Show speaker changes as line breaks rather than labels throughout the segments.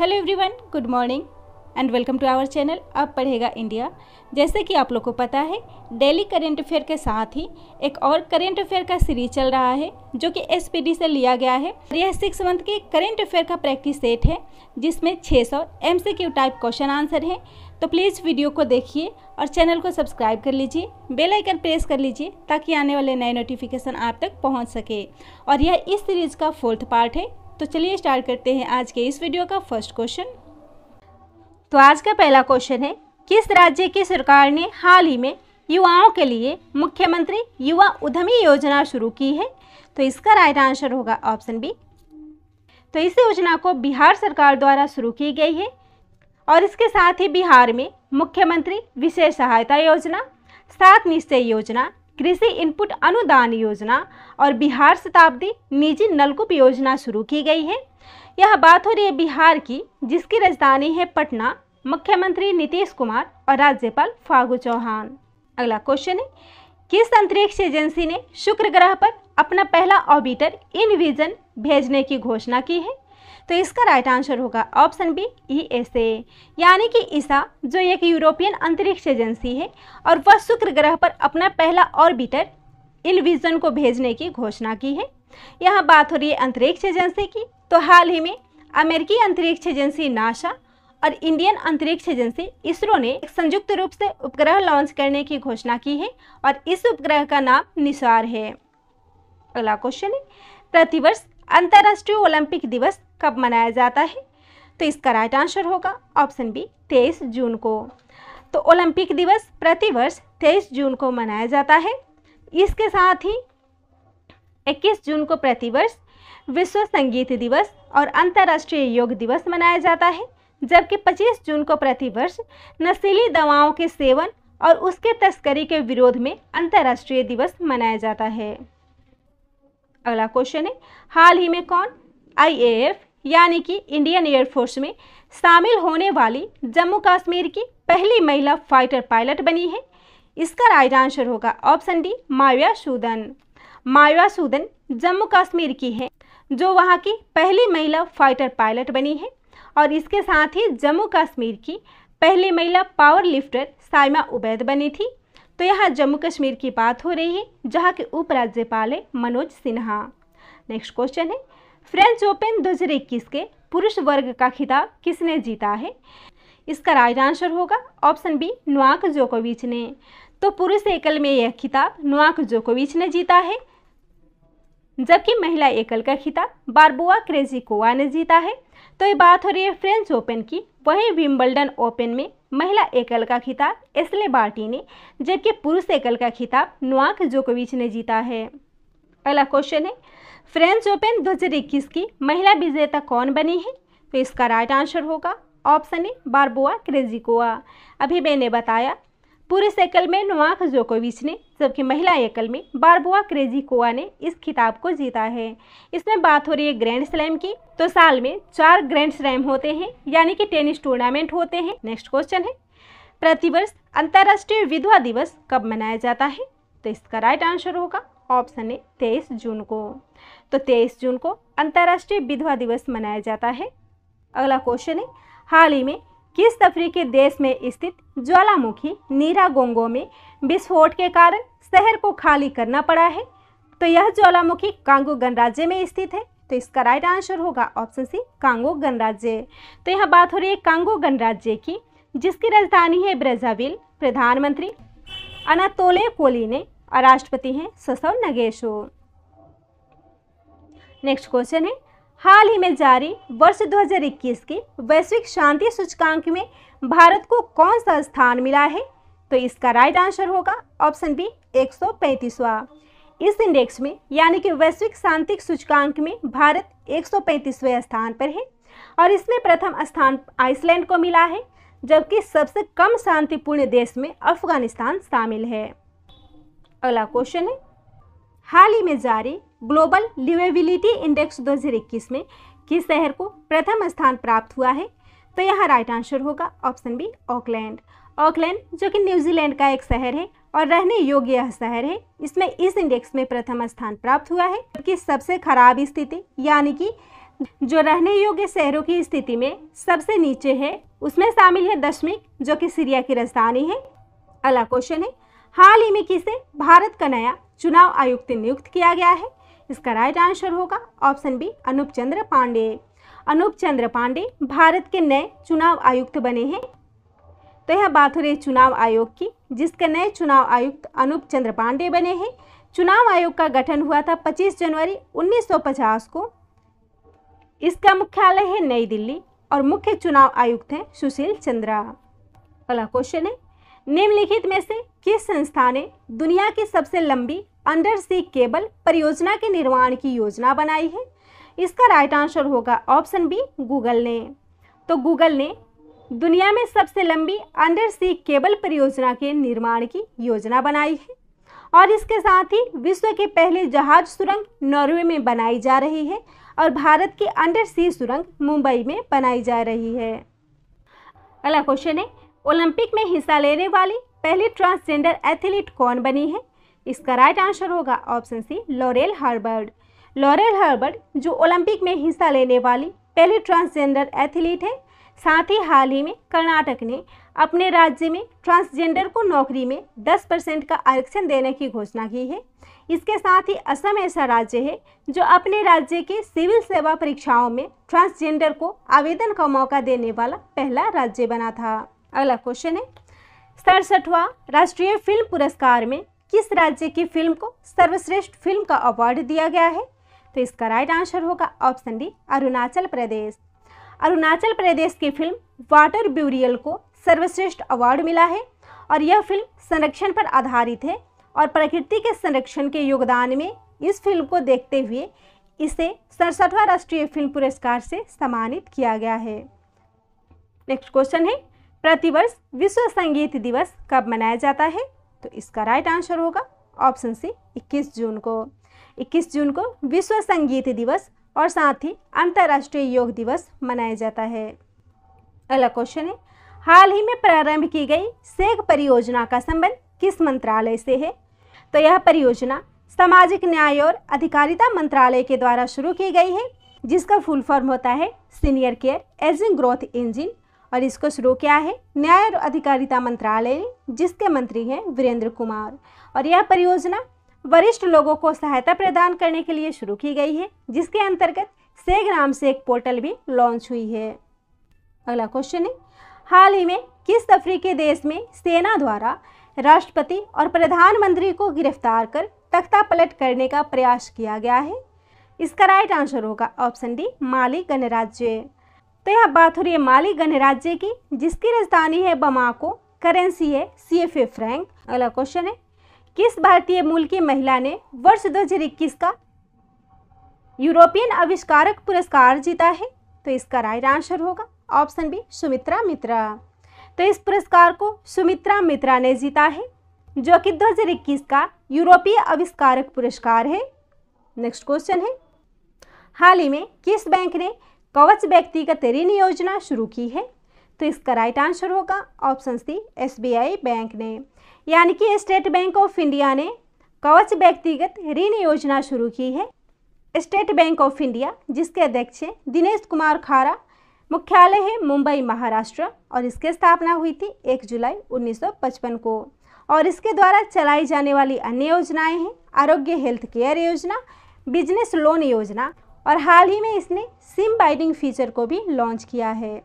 hello everyone good morning and welcome to our channel अब पढ़ेगा India जैसे कि आप लोग को पता है डेली करेंट अफेयर के साथ ही एक और करेंट अफेयर का सीरीज चल रहा है जो कि एसपीडी से लिया गया है यह सिक्स मंथ के करेंट अफेयर का प्रैक्टिस सेट है जिसमें 600 सौ एमसीक्यू टाइप क्वेश्चन आंसर है तो प्लीज़ वीडियो को देखिए और चैनल को सब्सक्राइब कर लीजिए बेल आइकन प्रेस कर लीजिए ताकि आने वाले नए नोटिफिकेशन आप तक पहुंच सके और यह इस सीरीज का फोर्थ पार्ट है तो चलिए स्टार्ट करते हैं आज के इस वीडियो का फर्स्ट क्वेश्चन तो आज का पहला क्वेश्चन है किस राज्य की सरकार ने हाल ही में युवाओं के लिए मुख्यमंत्री युवा उद्यमी योजना शुरू की है तो इसका राइट आंसर होगा ऑप्शन बी तो इस योजना को बिहार सरकार द्वारा शुरू की गई है और इसके साथ ही बिहार में मुख्यमंत्री विशेष सहायता योजना सात निश्चय योजना कृषि इनपुट अनुदान योजना और बिहार शताब्दी निजी नलकूप योजना शुरू की गई है यह बात हो रही है बिहार की जिसकी राजधानी है पटना मुख्यमंत्री नीतीश कुमार और राज्यपाल फागू चौहान अगला क्वेश्चन है किस अंतरिक्ष एजेंसी ने शुक्र ग्रह पर अपना पहला ऑर्बिटर विजन भेजने की घोषणा की है तो इसका राइट आंसर होगा option B E S A यानी कि ईसा जो एक यूरोपियन अंतरिक्ष एजेंसी है और वह शुक्र ग्रह पर अपना पहला ऑर्बिटर इलविजन को भेजने की घोषणा की है यहाँ बात हो रही है अंतरिक्ष एजेंसी की तो हाल ही में अमेरिकी अंतरिक्ष एजेंसी नासा और इंडियन अंतरिक्ष एजेंसी इसरो ने संयुक्त रूप से उपग्रह लॉन्च करने की घोषणा की है और इस उपग्रह का नाम निसार है अगला क्वेश्चन है प्रतिवर्ष अंतर्राष्ट्रीय ओलंपिक दिवस कब मनाया जाता है तो इसका राइट आंसर होगा ऑप्शन बी तेईस जून को तो ओलंपिक दिवस प्रतिवर्ष तेईस जून को मनाया जाता है इसके साथ ही 21 जून को प्रतिवर्ष विश्व संगीत दिवस और अंतर्राष्ट्रीय योग दिवस मनाया जाता है जबकि 25 जून को प्रतिवर्ष नशीली दवाओं के सेवन और उसके तस्करी के विरोध में अंतर्राष्ट्रीय दिवस मनाया जाता है अगला क्वेश्चन है हाल ही में कौन आई यानी कि इंडियन एयरफोर्स में शामिल होने वाली जम्मू कश्मीर की पहली महिला फाइटर पायलट बनी है इसका राइट आंसर होगा ऑप्शन डी माया सूदन माया सूदन जम्मू कश्मीर की है जो वहाँ की पहली महिला फाइटर पायलट बनी है और इसके साथ ही जम्मू कश्मीर की पहली महिला पावर लिफ्टर साइमा उबैद बनी थी तो यहाँ जम्मू कश्मीर की बात हो रही है जहाँ के उपराज्यपाल है मनोज सिन्हा नेक्स्ट क्वेश्चन है फ्रेंच ओपन 2021 के पुरुष वर्ग का खिताब किसने जीता है इसका राइट आंसर होगा ऑप्शन बी नुआक जोकोविच ने तो पुरुष एकल में यह खिताब नुआक जोकोविच ने जीता है जबकि महिला एकल का खिताब बारबुआ कोवा ने जीता है तो ये बात हो रही है फ्रेंच ओपन की वहीं विम्बलडन ओपन में महिला एकल का खिताब एसले बार्टी ने जबकि पुरुष एकल का खिताब नुआक जोकोविच ने जीता है अगला क्वेश्चन है फ्रेंच ओपन 2021 की महिला विजेता कौन बनी है तो इसका राइट आंसर होगा ऑप्शन ए बारबोआ क्रेजिकोआ अभी मैंने बताया पुरुष एकल में नुआक जोकोविच ने जबकि महिला एकल में बारबुआ क्रेजिकोआ ने इस खिताब को जीता है इसमें बात हो रही है ग्रैंड स्लैम की तो साल में चार ग्रैंड स्लैम होते हैं यानी कि टेनिस टूर्नामेंट होते हैं नेक्स्ट क्वेश्चन है प्रतिवर्ष अंतर्राष्ट्रीय विधवा दिवस कब मनाया जाता है तो इसका राइट आंसर होगा ऑप्शन है तेईस जून को तो तेईस जून को अंतर्राष्ट्रीय विधवा दिवस मनाया जाता है अगला क्वेश्चन है हाल ही में किस अफ्रीकी देश में स्थित ज्वालामुखी नीरा गोंगो में विस्फोट के कारण शहर को खाली करना पड़ा है तो यह ज्वालामुखी कांगो गणराज्य में स्थित है तो इसका राइट आंसर होगा ऑप्शन सी कांगो गणराज्य तो यहाँ बात हो रही है कांगो गणराज्य की जिसकी राजधानी है ब्रेजाविल प्रधानमंत्री अनातोले कोली ने और राष्ट्रपति हैं ससव नगेशो नेक्स्ट क्वेश्चन है हाल ही में जारी वर्ष 2021 के वैश्विक शांति सूचकांक में भारत को कौन सा स्थान मिला है तो इसका राइट आंसर होगा ऑप्शन बी एक इस इंडेक्स में यानी कि वैश्विक शांति सूचकांक में भारत एक स्थान पर है और इसमें प्रथम स्थान आइसलैंड को मिला है जबकि सबसे कम शांतिपूर्ण देश में अफगानिस्तान शामिल है अगला क्वेश्चन है हाल ही में जारी ग्लोबल लिवेबिलिटी इंडेक्स 2021 में किस शहर को प्रथम स्थान प्राप्त हुआ है तो यहाँ राइट आंसर होगा ऑप्शन बी ऑकलैंड ऑकलैंड जो कि न्यूजीलैंड का एक शहर है और रहने योग्य यह शहर है इसमें इस इंडेक्स में प्रथम स्थान प्राप्त हुआ है जबकि सबसे खराब स्थिति यानी कि जो रहने योग्य शहरों की स्थिति में सबसे नीचे है उसमें शामिल है दशमिक जो कि सीरिया की राजधानी है अगला क्वेश्चन है हाल ही में किसे भारत का नया चुनाव आयुक्त नियुक्त किया गया है इसका राइट आंसर होगा ऑप्शन बी अनूप चंद्र पांडे अनूप चंद्र पांडे भारत के नए चुनाव आयुक्त बने हैं तो यह बात हो रही चुनाव आयोग की जिसके नए चुनाव आयुक्त अनूप चंद्र पांडे बने हैं चुनाव आयोग का गठन हुआ था 25 जनवरी 1950 को इसका मुख्यालय है नई दिल्ली और मुख्य चुनाव आयुक्त हैं सुशील चंद्रा अगला क्वेश्चन है निम्नलिखित में से किस संस्था ने दुनिया की सबसे लंबी अंडर सी केबल परियोजना के निर्माण की योजना बनाई है इसका राइट आंसर होगा ऑप्शन बी गूगल ने तो गूगल ने दुनिया में सबसे लंबी अंडर सी केबल परियोजना के निर्माण की योजना बनाई है और इसके साथ ही विश्व के पहले जहाज सुरंग नॉर्वे में बनाई जा रही है और भारत की अंडर सी सुरंग मुंबई में बनाई जा रही है अगला क्वेश्चन है ओलंपिक में हिस्सा लेने वाली पहली ट्रांसजेंडर एथलीट कौन बनी है इसका राइट आंसर होगा option C Laurel Hubbard Laurel Hubbard जो ओलंपिक में हिस्सा लेने वाली पहली ट्रांसजेंडर एथलीट है साथ ही हाल ही में कर्नाटक ने अपने राज्य में ट्रांसजेंडर को नौकरी में 10 परसेंट का आरक्षण देने की घोषणा की है इसके साथ ही असम ऐसा राज्य है जो अपने राज्य के सिविल सेवा परीक्षाओं में ट्रांसजेंडर को आवेदन का मौका देने वाला पहला राज्य बना था अगला क्वेश्चन है सड़सठवा राष्ट्रीय फिल्म पुरस्कार में किस राज्य की फिल्म को सर्वश्रेष्ठ फिल्म का अवार्ड दिया गया है तो इसका राइट आंसर होगा ऑप्शन डी अरुणाचल प्रदेश अरुणाचल प्रदेश की फिल्म वाटर ब्यूरियल को सर्वश्रेष्ठ अवार्ड मिला है और यह फिल्म संरक्षण पर आधारित है और प्रकृति के संरक्षण के योगदान में इस फिल्म को देखते हुए इसे सड़सठवा राष्ट्रीय फिल्म पुरस्कार से सम्मानित किया गया है नेक्स्ट क्वेश्चन है प्रतिवर्ष विश्व संगीत दिवस कब मनाया जाता है तो इसका राइट आंसर होगा ऑप्शन सी 21 जून को 21 जून को विश्व संगीत दिवस और साथ ही अंतर्राष्ट्रीय योग दिवस मनाया जाता है अगला क्वेश्चन है हाल ही में प्रारंभ की गई सेग परियोजना का संबंध किस मंत्रालय से है तो यह परियोजना सामाजिक न्याय और अधिकारिता मंत्रालय के द्वारा शुरू की गई है जिसका फुल फॉर्म होता है senior care ageing growth engine और इसको शुरू किया है न्याय और अधिकारिता मंत्रालय ने जिसके मंत्री हैं वीरेंद्र कुमार और यह परियोजना वरिष्ठ लोगों को सहायता प्रदान करने के लिए शुरू की गई है जिसके अंतर्गत सेग नाम से एक पोर्टल भी लॉन्च हुई है अगला क्वेश्चन है हाल ही में किस अफ्रीकी देश में सेना द्वारा राष्ट्रपति और प्रधानमंत्री को गिरफ्तार कर तख्ता पलट करने का प्रयास किया गया है इसका राइट आंसर होगा ऑप्शन डी माली गणराज्य तो यह बात हो रही है माली गणराज्य की जिसकी राजधानी है बमाको करेंसी है सी एफ ए फ्रैंक अगला क्वेश्चन है किस भारतीय मूल की महिला ने वर्ष 2021 का यूरोपियन आविष्कारक पुरस्कार जीता है तो इसका राइट आंसर होगा ऑप्शन बी सुमित्रा मित्रा तो इस पुरस्कार को सुमित्रा मित्रा ने जीता है जो कि 2021 का यूरोपीय आविष्कारक पुरस्कार है नेक्स्ट क्वेश्चन है हाल ही में किस बैंक ने कवच व्यक्तिगत ऋण योजना शुरू की है तो इसका राइट आंसर होगा ऑप्शन सी एसबीआई बैंक ने यानी कि स्टेट बैंक ऑफ इंडिया ने कवच व्यक्तिगत ऋण योजना शुरू की है स्टेट बैंक ऑफ इंडिया जिसके अध्यक्ष हैं दिनेश कुमार खारा मुख्यालय है मुंबई महाराष्ट्र और इसकी स्थापना हुई थी 1 जुलाई 1955 को और इसके द्वारा चलाई जाने वाली अन्य योजनाएं हैं आरोग्य हेल्थ केयर योजना बिजनेस लोन योजना और हाल ही में इसने सिम बाइडिंग फीचर को भी लॉन्च किया है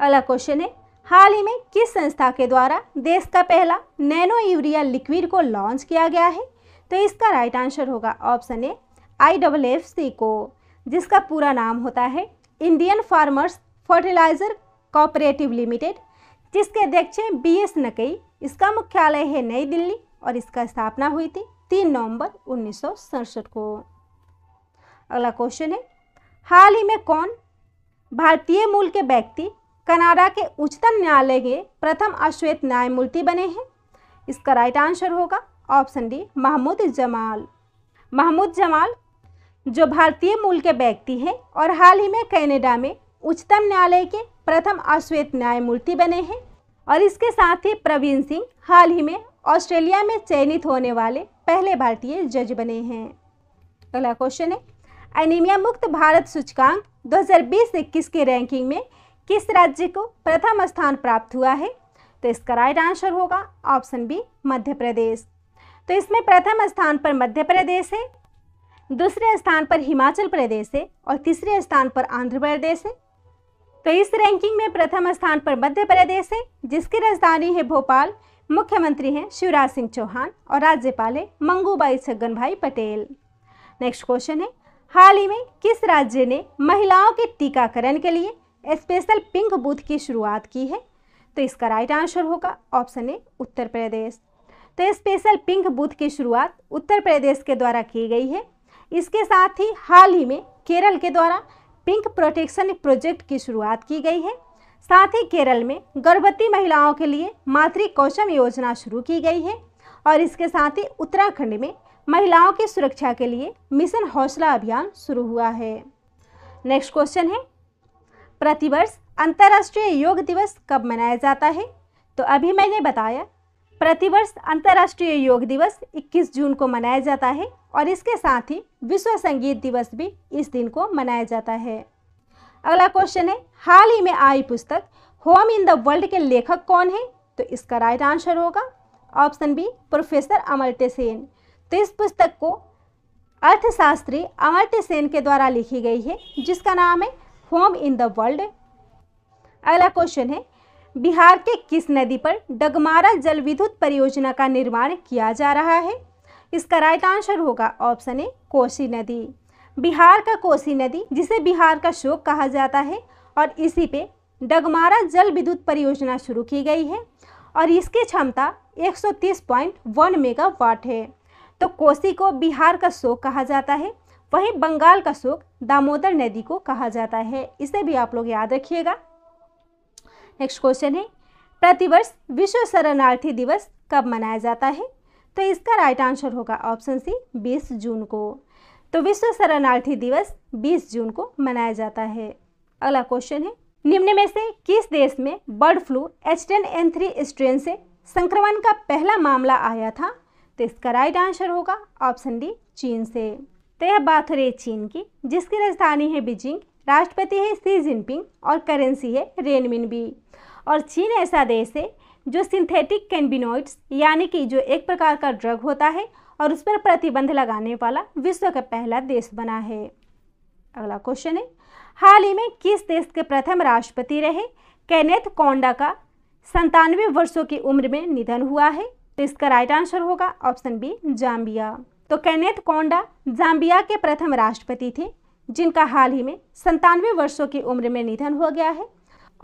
अगला क्वेश्चन है हाल ही में किस संस्था के द्वारा देश का पहला नैनो यूरिया लिक्विड को लॉन्च किया गया है तो इसका राइट आंसर होगा option A I double F C को जिसका पूरा नाम होता है Indian farmers fertiliser cooperative limited जिसके अध्यक्ष हैं बी एस नकई इसका मुख्यालय है नई दिल्ली और इसका स्थापना हुई थी तीन नवंबर उन्नीस को अगला क्वेश्चन है हाल ही में कौन भारतीय मूल के व्यक्ति कनाडा के उच्चतम न्यायालय के प्रथम अश्वेत न्यायमूर्ति बने हैं इसका राइट आंसर होगा ऑप्शन डी महमूद जमाल महमूद जमाल जो भारतीय मूल के व्यक्ति हैं और हाल ही में कनाडा में उच्चतम न्यायालय के प्रथम अश्वेत न्यायमूर्ति बने हैं और इसके साथ ही प्रवीण सिंह हाल ही में ऑस्ट्रेलिया में चयनित होने वाले पहले भारतीय जज बने हैं अगला क्वेश्चन है एनीमिया मुक्त भारत सूचकांक 2020 इक्कीस की रैंकिंग में किस राज्य को प्रथम स्थान प्राप्त हुआ है तो इसका राइट आंसर होगा ऑप्शन बी मध्य प्रदेश तो इसमें प्रथम स्थान पर मध्य प्रदेश है दूसरे स्थान पर हिमाचल प्रदेश है और तीसरे स्थान पर आंध्र प्रदेश है तो इस रैंकिंग में प्रथम स्थान पर मध्य प्रदेश है जिसकी राजधानी है भोपाल मुख्यमंत्री हैं शिवराज सिंह चौहान और राज्यपाल है मंगूबाई छगन भाई पटेल नेक्स्ट क्वेश्चन है हाल ही में किस राज्य ने महिलाओं के टीकाकरण के लिए स्पेशल पिंक बूथ की शुरुआत की है तो इसका राइट आंसर होगा ऑप्शन ए उत्तर प्रदेश तो स्पेशल पिंक बूथ की शुरुआत उत्तर प्रदेश के द्वारा की गई है इसके साथ ही हाल ही में केरल के द्वारा पिंक प्रोटेक्शन प्रोजेक्ट की शुरुआत की गई है साथ ही केरल में गर्भवती महिलाओं के लिए मातृ कौशम योजना शुरू की गई है और इसके साथ ही उत्तराखंड में महिलाओं की सुरक्षा के लिए मिशन हौसला अभियान शुरू हुआ है नेक्स्ट क्वेश्चन है प्रतिवर्ष अंतर्राष्ट्रीय योग दिवस कब मनाया जाता है तो अभी मैंने बताया प्रतिवर्ष अंतर्राष्ट्रीय योग दिवस 21 जून को मनाया जाता है और इसके साथ ही विश्व संगीत दिवस भी इस दिन को मनाया जाता है अगला क्वेश्चन है हाल ही में आई पुस्तक होम इन द वर्ल्ड के लेखक कौन है तो इसका राइट आंसर होगा option B professor Amartya Sen तो इस पुस्तक को अर्थशास्त्री अमर्त्य सेन के द्वारा लिखी गई है जिसका नाम है होम इन द वर्ल्ड अगला क्वेश्चन है बिहार के किस नदी पर डगमारा जल विद्युत परियोजना का निर्माण किया जा रहा है इसका राइट आंसर होगा ऑप्शन ए कोसी नदी बिहार का कोसी नदी जिसे बिहार का शोक कहा जाता है और इसी पे डगमारा जल विद्युत परियोजना शुरू की गई है और इसकी क्षमता 130.1 मेगावाट है तो कोसी को बिहार का शोक कहा जाता है वहीं बंगाल का शोक दामोदर नदी को कहा जाता है इसे भी आप लोग याद रखिएगा नेक्स्ट क्वेश्चन है प्रतिवर्ष विश्व शरणार्थी दिवस कब मनाया जाता है तो इसका राइट आंसर होगा ऑप्शन सी 20 जून को तो विश्व शरणार्थी दिवस 20 जून को मनाया जाता है अगला क्वेश्चन है निम्न में से किस देश में bird flu H ten N three strain से संक्रमण का पहला मामला आया था तो इसका राइट आंसर होगा ऑप्शन डी चीन से तो यह बात हो रही है चीन की जिसकी राजधानी है बीजिंग राष्ट्रपति है सी जिनपिंग और करेंसी है रेनमिन रेनमिनबी और चीन ऐसा देश है जो सिंथेटिक कैनबिनोइड्स यानी कि जो एक प्रकार का ड्रग होता है और उस पर प्रतिबंध लगाने वाला विश्व का पहला देश बना है अगला क्वेश्चन है हाल ही में किस देश के प्रथम राष्ट्रपति रहे कैनेथ कोंडा का संतानवे वर्षों की उम्र में निधन हुआ है तो इसका राइट आंसर होगा ऑप्शन बी जाम्बिया तो कैनेथ कोंडा जाम्बिया के प्रथम राष्ट्रपति थे जिनका हाल ही में संतानवे वर्षों की उम्र में निधन हो गया है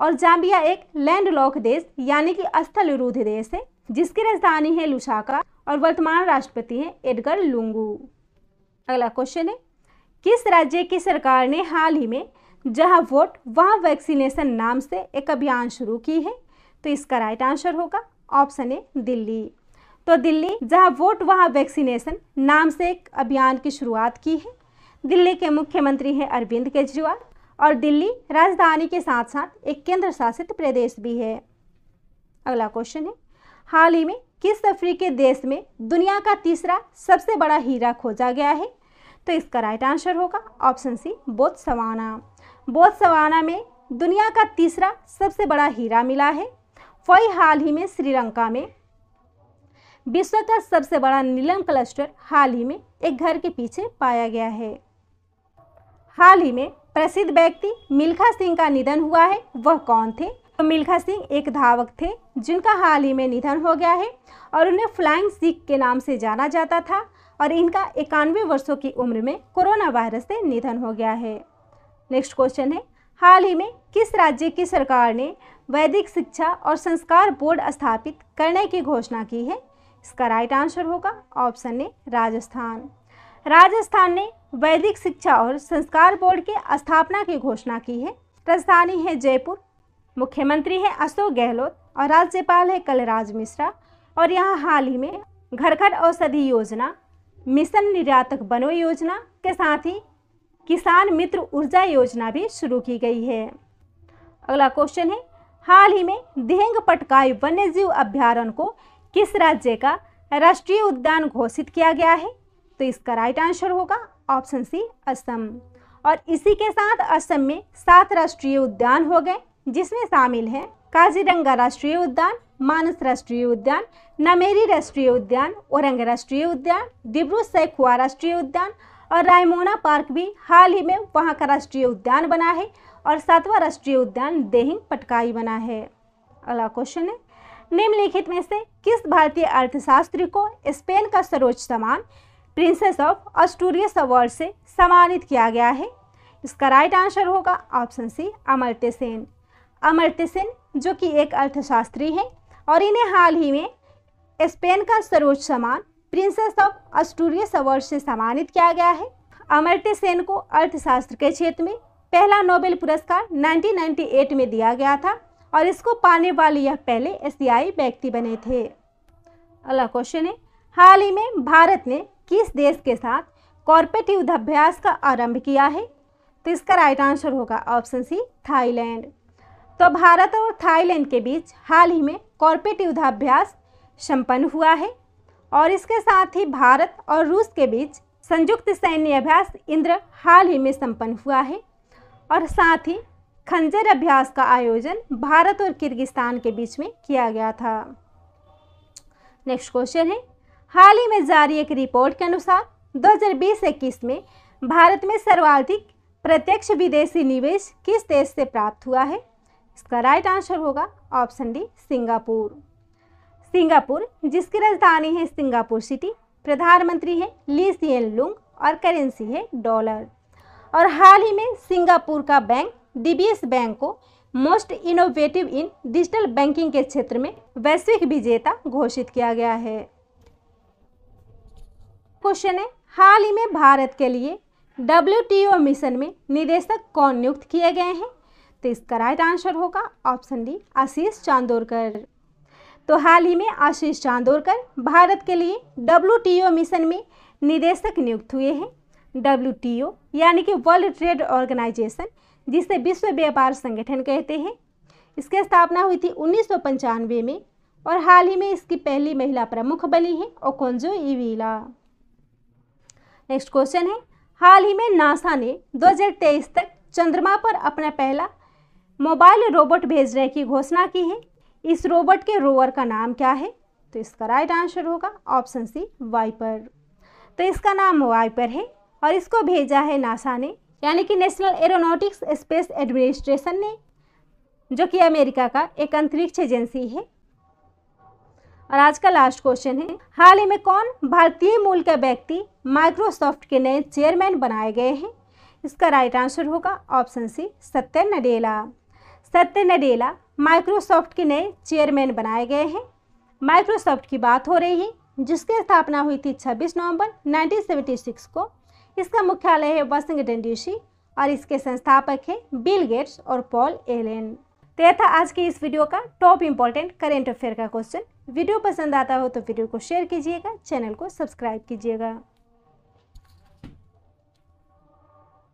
और जाम्बिया एक लैंडलॉक देश यानी कि स्थल विरोध देश है जिसकी राजधानी है लुसाका और वर्तमान राष्ट्रपति हैं एडगर लुंगू अगला क्वेश्चन है किस राज्य की सरकार ने हाल ही में जहां वोट वहां वैक्सीनेशन नाम से एक अभियान शुरू की है तो इसका राइट आंसर होगा ऑप्शन ए दिल्ली तो दिल्ली जहां वोट वहां वैक्सीनेशन नाम से एक अभियान की शुरुआत की है दिल्ली के मुख्यमंत्री हैं अरविंद केजरीवाल और दिल्ली राजधानी के साथ साथ एक केंद्र शासित प्रदेश भी है अगला क्वेश्चन है हाल ही में किस अफ्रीकी देश में दुनिया का तीसरा सबसे बड़ा हीरा खोजा गया है तो इसका राइट आंसर होगा ऑप्शन सी बोत्सवाना बोत्सवाना में दुनिया का तीसरा सबसे बड़ा हीरा मिला है वही हाल ही में श्रीलंका में विश्व का सबसे बड़ा नीलम क्लस्टर हाल ही में एक घर के पीछे पाया गया है हाल ही में प्रसिद्ध व्यक्ति मिल्खा सिंह का निधन हुआ है वह कौन थे तो मिल्खा सिंह एक धावक थे जिनका हाल ही में निधन हो गया है और उन्हें फ्लाइंग सिख के नाम से जाना जाता था और इनका इक्यानवे वर्षों की उम्र में कोरोना वायरस से निधन हो गया है नेक्स्ट क्वेश्चन है हाल ही में किस राज्य की सरकार ने वैदिक शिक्षा और संस्कार बोर्ड स्थापित करने की घोषणा की है इसका राइट आंसर होगा ऑप्शन ने राजस्थान राजस्थान ने वैदिक शिक्षा और संस्कार बोर्ड के स्थापना की घोषणा की है राजधानी है जयपुर मुख्यमंत्री है अशोक गहलोत और राज्यपाल है कलराज मिश्रा और यहाँ हाल ही में घर घर औषधि योजना मिशन निर्यातक बनो योजना के साथ ही किसान मित्र ऊर्जा योजना भी शुरू की गई है अगला क्वेश्चन है हाल ही में देहंग पटकाई वन्यजीव अभ्यारण को किस राज्य का राष्ट्रीय उद्यान घोषित किया गया है तो इसका राइट आंसर होगा ऑप्शन सी असम और इसी के साथ असम में सात राष्ट्रीय उद्यान हो गए जिसमें शामिल हैं काजीरंगा राष्ट्रीय उद्यान मानस राष्ट्रीय उद्यान नमेरी राष्ट्रीय उद्यान औरंग राष्ट्रीय उद्यान डिब्रू सैखुआ राष्ट्रीय उद्यान और रायमोना पार्क भी हाल ही में वहाँ का राष्ट्रीय उद्यान बना है और सातवां राष्ट्रीय उद्यान देहिंग पटकाई बना है अगला क्वेश्चन है निम्नलिखित में से किस भारतीय अर्थशास्त्री को स्पेन का सर्वोच्च सम्मान प्रिंसेस ऑफ ऑस्टूरियस अवार्ड से सम्मानित किया गया है इसका राइट आंसर होगा ऑप्शन सी अमर्त्य सेन अमर्त्य सेन जो कि एक अर्थशास्त्री हैं और इन्हें हाल ही में स्पेन का सर्वोच्च सम्मान प्रिंसेस ऑफ ऑस्टूरियस अवार्ड से सम्मानित किया गया है अमर्त्य सेन को अर्थशास्त्र के क्षेत्र में पहला नोबेल पुरस्कार 1998 में दिया गया था और इसको पाने वाले यह पहले एशियाई व्यक्ति बने थे अगला क्वेश्चन है हाल ही में भारत ने किस देश के साथ कॉरपोरेट युद्धाभ्यास का आरंभ किया है तो इसका राइट आंसर होगा ऑप्शन सी थाईलैंड तो भारत और थाईलैंड के बीच हाल ही में कॉरपोरेट युद्धाभ्यास संपन्न हुआ है और इसके साथ ही भारत और रूस के बीच संयुक्त सैन्य अभ्यास इंद्र हाल ही में संपन्न हुआ है और साथ ही खंजर अभ्यास का आयोजन भारत और किर्गिस्तान के बीच में किया गया था नेक्स्ट क्वेश्चन है हाल ही में जारी एक रिपोर्ट के अनुसार 2020-21 में भारत में सर्वाधिक प्रत्यक्ष विदेशी निवेश किस देश से प्राप्त हुआ है इसका राइट आंसर होगा ऑप्शन डी सिंगापुर सिंगापुर जिसकी राजधानी है सिंगापुर सिटी प्रधानमंत्री है ली सी एन लुंग और करेंसी है डॉलर और हाल ही में सिंगापुर का बैंक डीबीएस बैंक को most innovative in digital banking के क्षेत्र में वैश्विक विजेता घोषित किया गया है क्वेश्चन है हाल ही में भारत के लिए डब्ल्यू मिशन में निदेशक कौन नियुक्त किए गए हैं तो इसका राइट आंसर होगा ऑप्शन डी आशीष चांदोरकर तो हाल ही में आशीष चांदोरकर भारत के लिए डब्ल्यू मिशन में निदेशक नियुक्त हुए हैं डब्ल्यू यानी कि वर्ल्ड ट्रेड ऑर्गेनाइजेशन जिसे विश्व व्यापार संगठन कहते हैं इसकी स्थापना हुई थी उन्नीस में और हाल ही में इसकी पहली महिला प्रमुख बनी है ओकोंजो इवीला नेक्स्ट क्वेश्चन है हाल ही में नासा ने 2023 तक चंद्रमा पर अपना पहला मोबाइल रोबोट भेजने की घोषणा की है इस रोबोट के रोवर का नाम क्या है तो इसका राइट आंसर होगा ऑप्शन सी वाइपर तो इसका नाम वाइपर है और इसको भेजा है नासा ने यानी कि नेशनल एरोनॉटिक्स स्पेस एडमिनिस्ट्रेशन ने जो कि अमेरिका का एक अंतरिक्ष एजेंसी है और आज का लास्ट क्वेश्चन है हाल ही में कौन भारतीय मूल का व्यक्ति माइक्रोसॉफ्ट के नए चेयरमैन बनाए गए हैं इसका राइट आंसर होगा ऑप्शन सी सत्य नडेला सत्य नडेला माइक्रोसॉफ्ट के नए चेयरमैन बनाए गए हैं माइक्रोसॉफ्ट की बात हो रही है जिसकी स्थापना हुई थी 26 नवंबर 1976 को इसका मुख्यालय है वॉशिंगटन डीसी और इसके संस्थापक है बिल गेट्स और पॉल एलेन तो यह था आज के इस वीडियो का टॉप इम्पोर्टेंट करेंट अफेयर का क्वेश्चन वीडियो पसंद आता हो तो वीडियो को शेयर कीजिएगा चैनल को सब्सक्राइब कीजिएगा